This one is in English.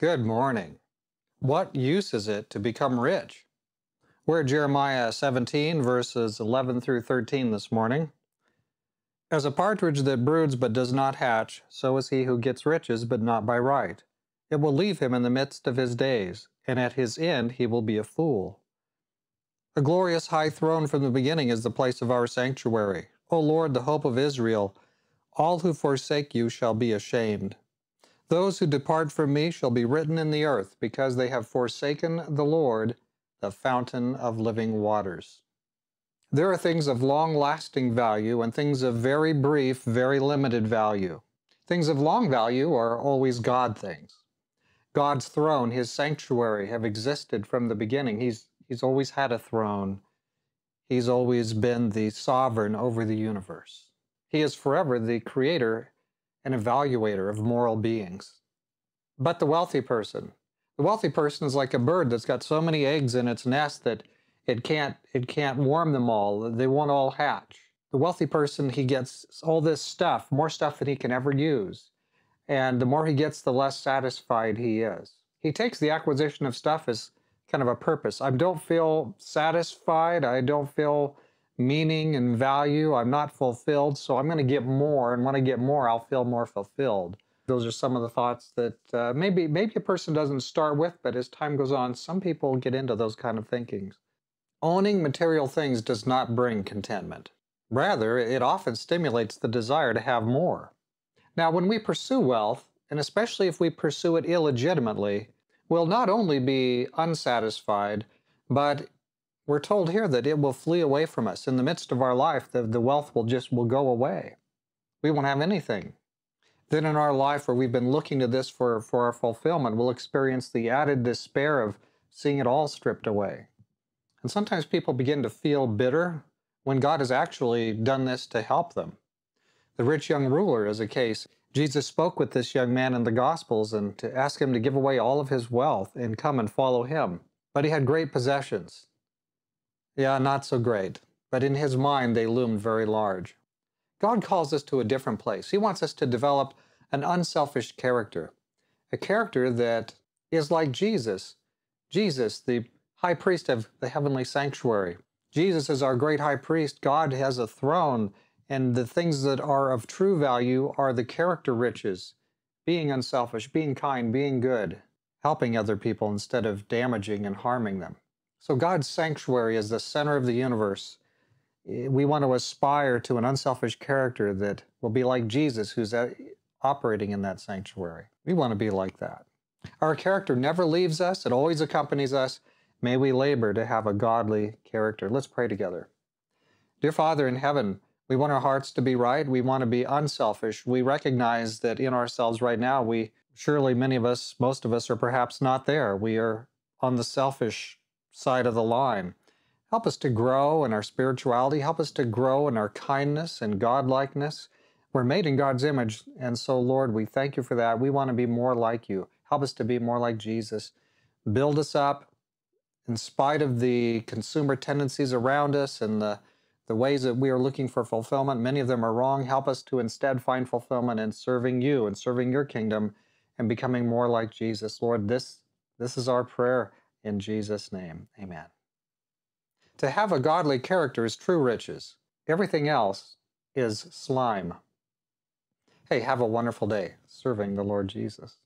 Good morning. What use is it to become rich? We're Jeremiah 17, verses 11 through 13 this morning. As a partridge that broods but does not hatch, so is he who gets riches but not by right. It will leave him in the midst of his days, and at his end he will be a fool. A glorious high throne from the beginning is the place of our sanctuary. O Lord, the hope of Israel, all who forsake you shall be ashamed. Those who depart from me shall be written in the earth, because they have forsaken the Lord, the fountain of living waters. There are things of long lasting value and things of very brief, very limited value. Things of long value are always God things. God's throne, his sanctuary, have existed from the beginning. He's, he's always had a throne. He's always been the sovereign over the universe. He is forever the creator an evaluator of moral beings. But the wealthy person, the wealthy person is like a bird that's got so many eggs in its nest that it can't it can't warm them all. They won't all hatch. The wealthy person he gets all this stuff, more stuff than he can ever use. And the more he gets, the less satisfied he is. He takes the acquisition of stuff as kind of a purpose. I don't feel satisfied. I don't feel meaning and value. I'm not fulfilled, so I'm going to get more. And when I get more, I'll feel more fulfilled. Those are some of the thoughts that uh, maybe maybe a person doesn't start with, but as time goes on, some people get into those kind of thinkings. Owning material things does not bring contentment. Rather, it often stimulates the desire to have more. Now, when we pursue wealth, and especially if we pursue it illegitimately, we'll not only be unsatisfied, but we're told here that it will flee away from us. In the midst of our life, the, the wealth will just will go away. We won't have anything. Then in our life where we've been looking to this for, for our fulfillment, we'll experience the added despair of seeing it all stripped away. And sometimes people begin to feel bitter when God has actually done this to help them. The rich young ruler is a case. Jesus spoke with this young man in the Gospels and to ask him to give away all of his wealth and come and follow him. But he had great possessions. Yeah, not so great. But in his mind, they loomed very large. God calls us to a different place. He wants us to develop an unselfish character, a character that is like Jesus. Jesus, the high priest of the heavenly sanctuary. Jesus is our great high priest. God has a throne, and the things that are of true value are the character riches being unselfish, being kind, being good, helping other people instead of damaging and harming them. So God's sanctuary is the center of the universe. We want to aspire to an unselfish character that will be like Jesus, who's uh, operating in that sanctuary. We want to be like that. Our character never leaves us, it always accompanies us. May we labor to have a godly character. Let's pray together. Dear Father in heaven, we want our hearts to be right. We want to be unselfish. We recognize that in ourselves right now, we surely many of us, most of us, are perhaps not there. We are on the selfish side of the line. Help us to grow in our spirituality. Help us to grow in our kindness and godlikeness. We're made in God's image, and so, Lord, we thank you for that. We want to be more like you. Help us to be more like Jesus. Build us up in spite of the consumer tendencies around us and the, the ways that we are looking for fulfillment. Many of them are wrong. Help us to instead find fulfillment in serving you and serving your kingdom and becoming more like Jesus. Lord, this, this is our prayer. In Jesus' name, amen. To have a godly character is true riches. Everything else is slime. Hey, have a wonderful day serving the Lord Jesus.